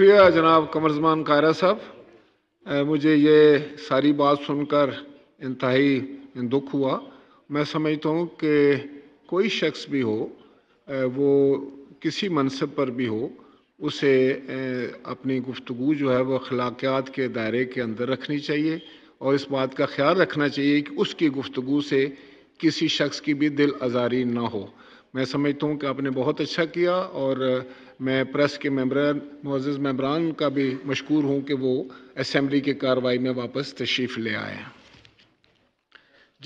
शुक्रिया जनाब कमरजमान कायरा साहब मुझे ये सारी बात सुनकर इंतहाई दुख हुआ मैं समझता हूँ कि कोई शख्स भी हो वो किसी मनसब पर भी हो उसे अपनी गुफ्तु जो है वह अखलाकियात के दायरे के अंदर रखनी चाहिए और इस बात का ख्याल रखना चाहिए कि उसकी गुफ्तु से किसी शख्स की भी दिल आज़ारी ना हो मैं समझता हूँ कि आपने बहुत अच्छा किया और मैं प्रेस के मेम्बरान मोजिज मेम्बरान का भी मशहूर हूँ कि वो असम्बली की कार्रवाई में वापस तशरीफ़ ले आए हैं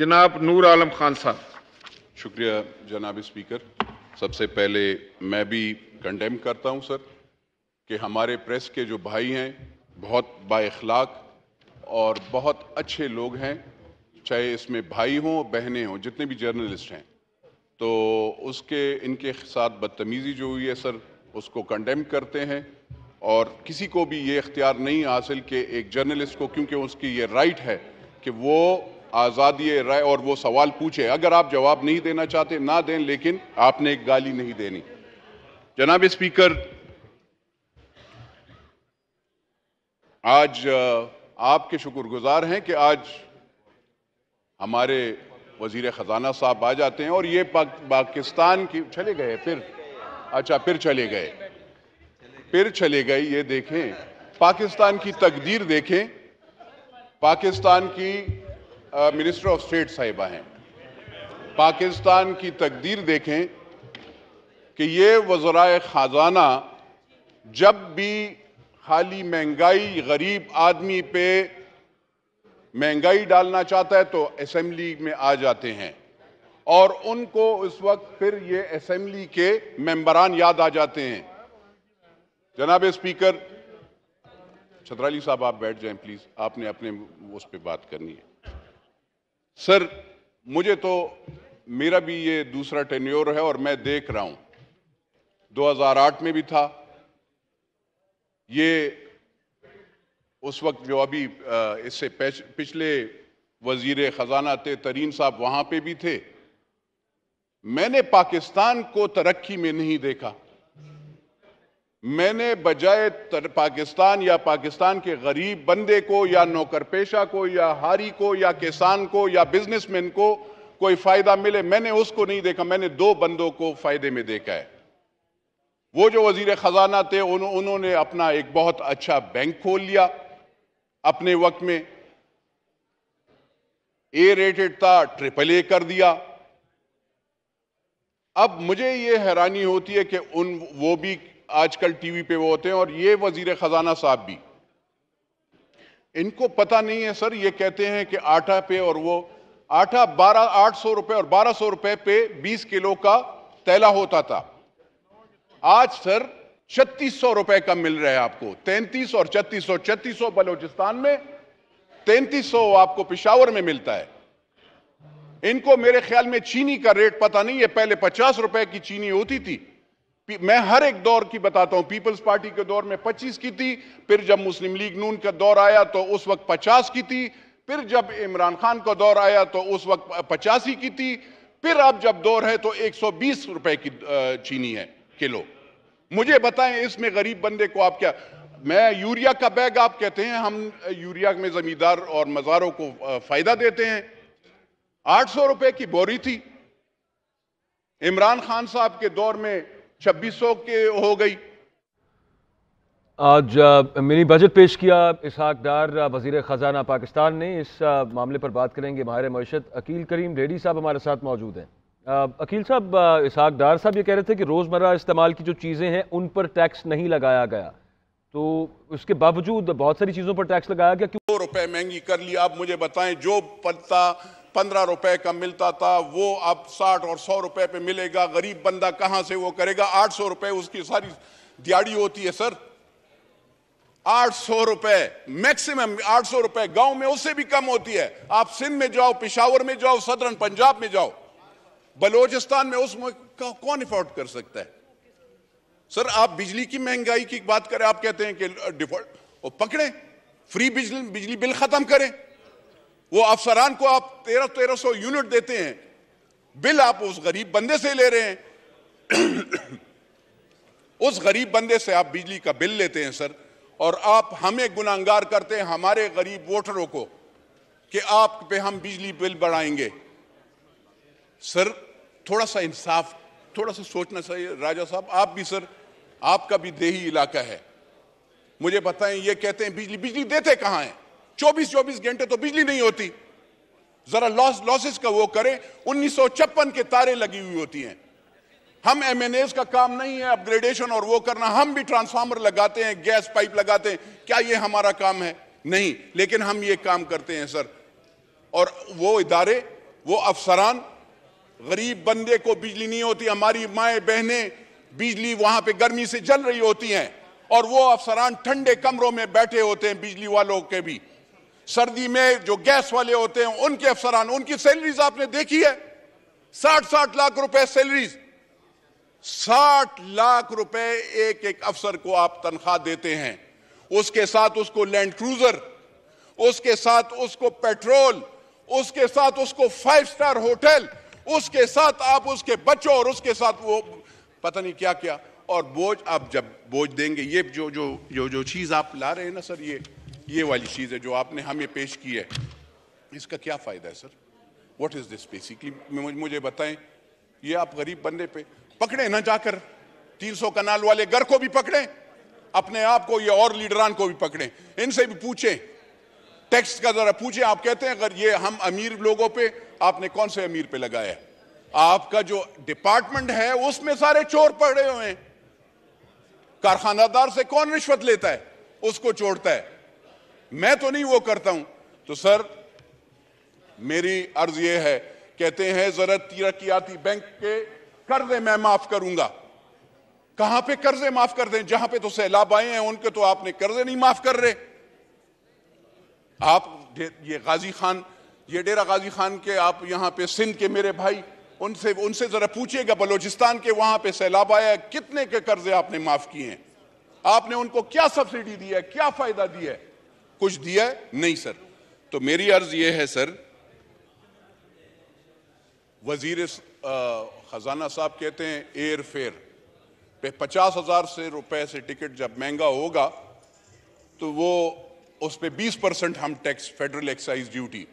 जनाब नूर आलम खान साहब शुक्रिया जनाब स्पीकर सबसे पहले मैं भी कंडेम करता हूँ सर कि हमारे प्रेस के जो भाई हैं बहुत बाखलाक और बहुत अच्छे लोग हैं चाहे इसमें भाई हों बहने हों जितने भी जर्नलिस्ट हैं तो उसके इनके साथ बदतमीज़ी जो हुई है सर उसको कंडेम करते हैं और किसी को भी ये इख्तियार नहीं हासिल कि एक जर्नलिस्ट को क्योंकि उसकी ये राइट है कि वो आज़ादी राय और वो सवाल पूछे अगर आप जवाब नहीं देना चाहते ना दें लेकिन आपने एक गाली नहीं देनी जनाब स्पीकर आज आपके शुक्रगुजार हैं कि आज हमारे वजीर ख़जाना साहब आ जाते हैं और ये पाकिस्तान की चले गए फिर अच्छा फिर चले गए फिर चले गए ये देखें पाकिस्तान की तकदीर देखें पाकिस्तान की मिनिस्टर ऑफ स्टेट साहिबा हैं पाकिस्तान की तकदीर देखें कि ये वजराय ख़जाना जब भी खाली महंगाई गरीब आदमी पे महंगाई डालना चाहता है तो असम्बली में आ जाते हैं और उनको उस वक्त फिर ये असेंबली के मेंबरान याद आ जाते हैं जनाब स्पीकर छतराली साहब आप बैठ जाएं प्लीज आपने अपने उस पर बात करनी है सर मुझे तो मेरा भी ये दूसरा टेन्योर है और मैं देख रहा हूं 2008 में भी था ये उस वक्त जो अभी इससे पिछले वजीर ख़जाना थे तरीन साहब वहां पे भी थे मैंने पाकिस्तान को तरक्की में नहीं देखा मैंने बजाय पाकिस्तान या पाकिस्तान के गरीब बंदे को या नौकरपेशा को या हारी को या किसान को या बिजनेसमैन को कोई फायदा मिले मैंने उसको नहीं देखा मैंने दो बंदों को फायदे में देखा है वो जो वजीर खजाना थे उन, उन्होंने अपना एक बहुत अच्छा बैंक खोल लिया अपने वक्त में ए रेटेड था ट्रिपल ए कर दिया अब मुझे ये हैरानी होती है कि उन वो भी आजकल टीवी पे वो होते हैं और ये वजीर ख़जाना साहब भी इनको पता नहीं है सर ये कहते हैं कि आटा पे और वो आटा बारह आठ सौ रुपये और बारह सौ रुपये पे बीस किलो का तैला होता था आज सर छत्तीस सौ रुपए का मिल रहा है आपको तैंतीस और छत्तीस सौ छत्तीस सौ बलोचिस्तान में तैंतीस सौ आपको पिशावर में मिलता है इनको मेरे ख्याल में चीनी का रेट पता नहीं है पहले पचास रुपए की चीनी होती थी मैं हर एक दौर की बताता हूं पीपल्स पार्टी के दौर में 25 की थी फिर जब मुस्लिम लीग नून का दौर आया तो उस वक्त 50 की थी फिर जब इमरान खान का दौर आया तो उस वक्त पचासी की थी फिर अब जब दौर है तो 120 रुपए की चीनी है किलो मुझे बताएं इसमें गरीब बंदे को आप क्या मैं यूरिया का बैग आप कहते हैं हम यूरिया में जमींदार और मज़ारों को फायदा देते हैं आठ सौ रुपए की बोरी थी इमरान खान साहब के दौर में छब्बीस सौ के हो गई आज मिनी बजट पेश किया इसहाक डार वजीर ख़जाना पाकिस्तान ने इस मामले पर बात करेंगे हमारे मैशत अकील करीम रेडी साहब हमारे साथ मौजूद हैं अकील साहब इसहाक डार साहब ये कह रहे थे कि रोज़मर्रा इस्तेमाल की जो चीज़ें हैं उन पर टैक्स नहीं लगाया गया तो उसके बावजूद बहुत सारी चीज़ों पर टैक्स लगाया गया क्यों रुपए महंगी कर लिया आप मुझे बताएं जो पत्ता पंद्रह रुपए का मिलता था वो अब साठ और सौ रुपए पे मिलेगा गरीब बंदा कहां से वो करेगा आठ सौ रुपए उसकी सारी दिहाड़ी होती है सर आठ सौ रुपए मैक्सिमम आठ सौ रुपए गांव में उससे भी कम होती है आप सिंध में जाओ पिशावर में जाओ सदरन पंजाब में जाओ बलोचिस्तान में उसमें कौन अफोर्ड कर सकता है सर आप बिजली की महंगाई की बात करें आप कहते हैं कि डिफॉल्ट पकड़े फ्री बिजली बिजली बिल खत्म करें वो अफसरान को आप तेरह तेरह सौ यूनिट देते हैं बिल आप उस गरीब बंदे से ले रहे हैं उस गरीब बंदे से आप बिजली का बिल लेते हैं सर और आप हमें गुनागार करते हैं हमारे गरीब वोटरों को कि आप पे हम बिजली बिल बढ़ाएंगे सर थोड़ा सा इंसाफ थोड़ा सा सोचना चाहिए राजा साहब आप भी सर आपका भी देही इलाका है मुझे बताएं ये कहते हैं बिजली बिजली देते कहाँ हैं चौबीस चौबीस घंटे तो बिजली नहीं होती जरा लॉस लॉसेस का वो करें उन्नीस के तारे लगी हुई होती हैं हम एम का काम नहीं है अपग्रेडेशन और वो करना हम भी ट्रांसफार्मर लगाते हैं गैस पाइप लगाते हैं क्या ये हमारा काम है नहीं लेकिन हम ये काम करते हैं सर और वो इदारे वो अफसरान गरीब बंदे को बिजली नहीं होती हमारी माए बहनें बिजली वहां पे गर्मी से जल रही होती हैं और वो अफसरान ठंडे कमरों में बैठे होते हैं बिजली वालों के भी सर्दी में जो गैस वाले होते हैं उनके अफसरान उनकी सैलरीज आपने देखी है साठ साठ लाख रुपए सैलरीज साठ लाख रुपए एक एक अफसर को आप तनख्वाह देते हैं उसके साथ उसको लैंड क्रूजर उसके साथ उसको पेट्रोल उसके साथ उसको फाइव स्टार होटल उसके साथ आप उसके बच्चों और उसके साथ वो पता नहीं क्या क्या और बोझ आप जब बोझ देंगे ये जो जो जो जो चीज़ आप ला रहे हैं ना सर ये ये वाली चीज़ है जो आपने हमें पेश की है इसका क्या फ़ायदा है sir what is this basically मुझे बताएं ये आप गरीब बंदे पे पकड़े ना जाकर 300 कनाल वाले घर को भी पकड़े अपने आप को ये और लीडरान को भी पकड़े इनसे भी पूछे टैक्स का ज़रा पूछे आप कहते हैं अगर ये हम अमीर लोगों पे आपने कौन से अमीर पे लगाया है आपका जो डिपार्टमेंट है उसमें सारे चोर पड़े हुए हैं कारखानादार से कौन रिश्वत लेता है उसको चोड़ता है मैं तो नहीं वो करता हूं तो सर मेरी अर्ज ये है कहते हैं जरा आती बैंक के कर्जे मैं माफ करूंगा कहां पे कर्जे माफ कर दें जहां पे तो सैलाब आए हैं उनके तो आपने कर्जे नहीं माफ कर रहे आप ये गाजी खान ये डेरा गाजी खान के आप यहां पे सिंध के मेरे भाई उनसे उनसे जरा पूछिएगा बलोचिस्तान के वहां पे सैलाब आया कितने के कर्जे आपने माफ किए हैं आपने उनको क्या सब्सिडी दी है क्या फायदा दिया है कुछ दिया नहीं सर तो मेरी अर्ज यह है सर वजीर खजाना साहब कहते हैं एयर फेयर पे पचास हजार से रुपए से टिकट जब महंगा होगा तो वो उस पर बीस परसेंट हम tax federal excise duty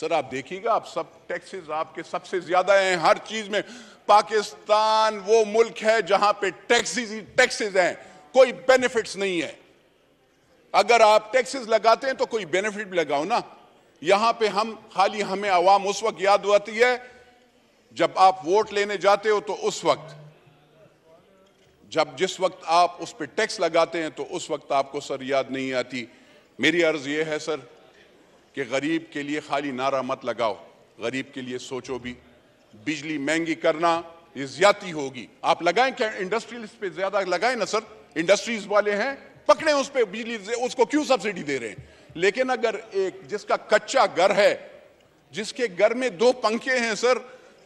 sir आप देखिएगा आप सब टैक्सेस आपके सबसे ज्यादा हैं हर चीज में पाकिस्तान वो मुल्क है जहां पे टैक्सेस ही टैक्सेस हैं कोई बेनिफिट्स नहीं है अगर आप टैक्सेस लगाते हैं तो कोई बेनिफिट भी लगाओ ना यहां पे हम खाली हमें आवाम उस वक्त याद होती है जब आप वोट लेने जाते हो तो उस वक्त जब जिस वक्त आप उस पर टैक्स लगाते हैं तो उस वक्त आपको सर याद नहीं आती मेरी अर्ज यह है सर कि गरीब के लिए खाली नारा मत लगाओ गरीब के लिए सोचो भी बिजली महंगी करना ये ज्यादा होगी आप लगाएं क्या इंडस्ट्रियल पे ज्यादा लगाएं ना सर इंडस्ट्रीज वाले हैं पकड़े उस पर बिजली उसको क्यों सब्सिडी दे रहे हैं लेकिन अगर एक जिसका कच्चा घर है जिसके घर में दो पंखे हैं सर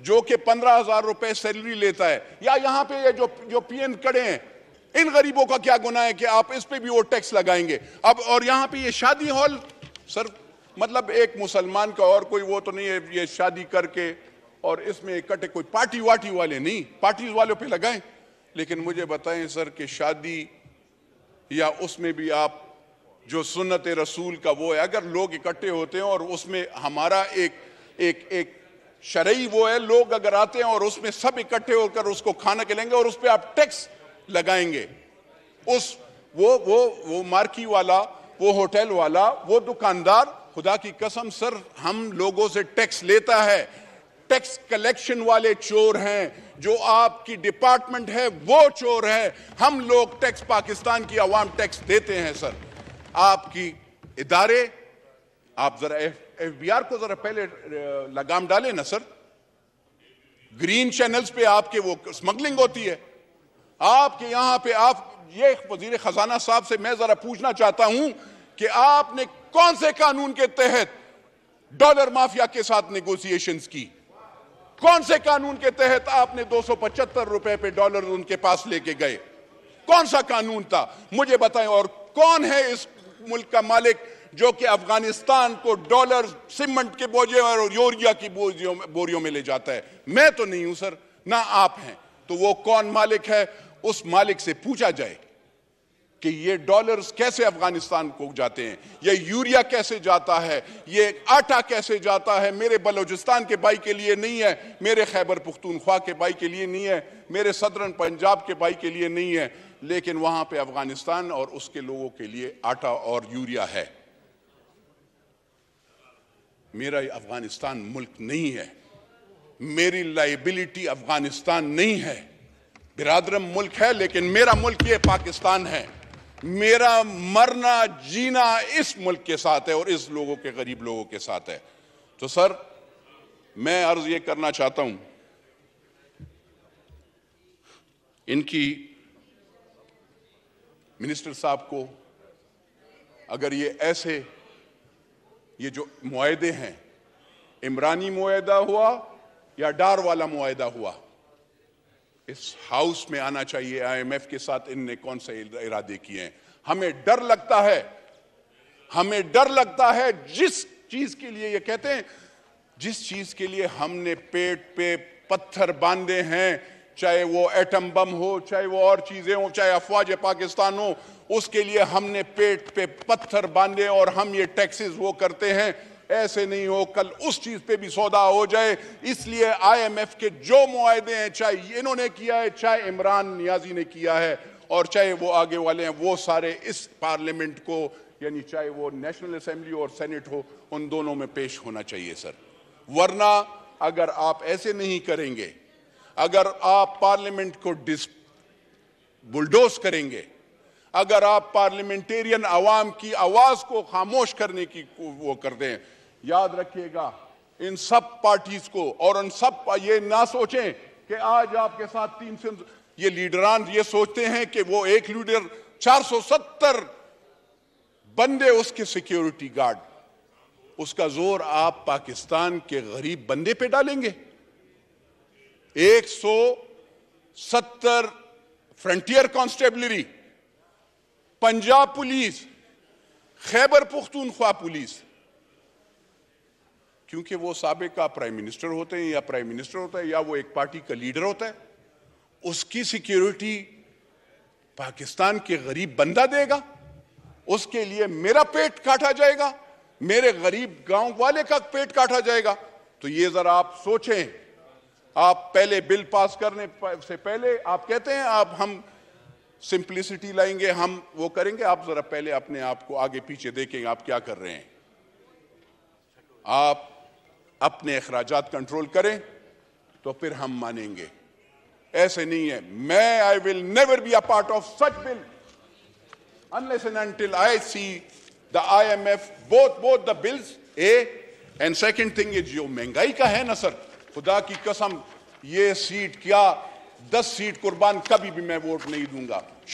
जो कि पंद्रह हजार रुपए सैलरी लेता है या यहाँ पे ये जो जो पीएन कड़े हैं इन गरीबों का क्या गुना है कि आप इस पे भी वो टैक्स लगाएंगे अब और यहाँ पे ये शादी हॉल सर मतलब एक मुसलमान का और कोई वो तो नहीं है ये शादी करके और इसमें कटे कोई पार्टी वार्टी वाले नहीं पार्टी वालों पे लगाएं लेकिन मुझे बताएं सर कि शादी या उसमें भी आप जो सुन्नत रसूल का वो है अगर लोग इकट्ठे होते हैं और उसमें हमारा एक एक एक शरई वो है लोग अगर आते हैं और उसमें सब इकट्ठे होकर उसको खाना के लेंगे और उस पर आप टैक्स लगाएंगे उस वो वो वो मार्की वाला वो होटल वाला वो दुकानदार खुदा की कसम सर हम लोगों से टैक्स लेता है टैक्स कलेक्शन वाले चोर हैं जो आपकी डिपार्टमेंट है वो चोर है हम लोग टैक्स पाकिस्तान की आवाम टैक्स देते हैं सर आपकी इदारे आप जरा एफ बी आर को जरा पहले लगाम डाले ना सर ग्रीन चैनल्स पे आपके वो स्मगलिंग होती है आपके यहां पे आप ये वजीर खजाना साहब से मैं जरा पूछना चाहता हूं कि आपने कौन से कानून के तहत डॉलर माफिया के साथ नेगोशिएशंस की कौन से कानून के तहत आपने दो सौ पचहत्तर रुपए पे डॉलर उनके पास लेके गए कौन सा कानून था मुझे बताएं और कौन है इस मुल्क का मालिक जो कि अफगानिस्तान को डॉलर सीमेंट के बोझे और यूरिया की बोरियों में, बोरियों में ले जाता है मैं तो नहीं हूं सर ना आप हैं तो वो कौन मालिक है उस मालिक से पूछा जाए कि ये डॉलर्स कैसे अफगानिस्तान को जाते हैं ये यूरिया कैसे जाता है ये आटा कैसे जाता है मेरे बलोचिस्तान के भाई के लिए नहीं है मेरे खैबर पुख्तूनख्वा के भाई के लिए नहीं है मेरे सदरन पंजाब के भाई के लिए नहीं है लेकिन वहां पर अफगानिस्तान और उसके लोगों के लिए आटा और यूरिया है मेरा अफगानिस्तान मुल्क नहीं है मेरी लाइबिलिटी अफगानिस्तान नहीं है बिरादरम मुल्क है लेकिन मेरा मुल्क ये पाकिस्तान है मेरा मरना जीना इस मुल्क के साथ है और इस लोगों के गरीब लोगों के साथ है तो सर मैं अर्ज ये करना चाहता हूं इनकी मिनिस्टर साहब को अगर ये ऐसे ये जो मुआदे हैं इमरानी मुआदा हुआ या डार वाला मुआदा हुआ इस हाउस में आना चाहिए आईएमएफ के साथ इनने कौन से इरादे किए हैं हमें डर लगता है हमें डर लगता है जिस चीज के लिए ये कहते हैं जिस चीज के लिए हमने पेट पे पत्थर बांधे हैं चाहे वो एटम बम हो चाहे वो और चीजें हो चाहे अफवाज पाकिस्तान हो उसके लिए हमने पेट पे पत्थर बांधे और हम ये टैक्सेस वो करते हैं ऐसे नहीं हो कल उस चीज पे भी सौदा हो जाए इसलिए आईएमएफ के जो मुआदे हैं चाहे इन्होंने किया है चाहे इमरान नियाजी ने किया है और चाहे वो आगे वाले हैं वो सारे इस पार्लियामेंट को यानी चाहे वो नेशनल असेंबली और सेनेट हो उन दोनों में पेश होना चाहिए सर वरना अगर आप ऐसे नहीं करेंगे अगर आप पार्लियामेंट को डिस बुलडोज करेंगे अगर आप पार्लियामेंटेरियन आवाम की आवाज़ को खामोश करने की वो कर दें याद रखिएगा इन सब पार्टीज को और उन सब ये ना सोचें कि आज आपके साथ तीन सौ ये लीडरान ये सोचते हैं कि वो एक लीडर 470 बंदे उसके सिक्योरिटी गार्ड उसका जोर आप पाकिस्तान के गरीब बंदे पे डालेंगे 170 frontier constabulary Punjab police Khyber Pakhtunkhwa police क्योंकि वो सबक का प्राइम मिनिस्टर होते हैं या प्राइम मिनिस्टर होता है या वो एक पार्टी का लीडर होता है उसकी सिक्योरिटी पाकिस्तान के गरीब बंदा देगा उसके लिए मेरा पेट काटा जाएगा मेरे गरीब गांव वाले का पेट काटा जाएगा तो ये जरा आप सोचें आप पहले बिल पास करने से पहले आप कहते हैं आप हम सिंप्लिसिटी लाएंगे हम वो करेंगे आप जरा पहले अपने आप को आगे पीछे देखेंगे आप क्या कर रहे हैं आप अपने अखराज कंट्रोल करें तो फिर हम मानेंगे ऐसे नहीं है मैं I will never be a part of such bill unless I see the I M F both both the bills a and second thing is जो महंगाई का है ना सर खुदा की कसम ये सीट क्या दस सीट कुर्बान कभी भी मैं वोट नहीं दूंगा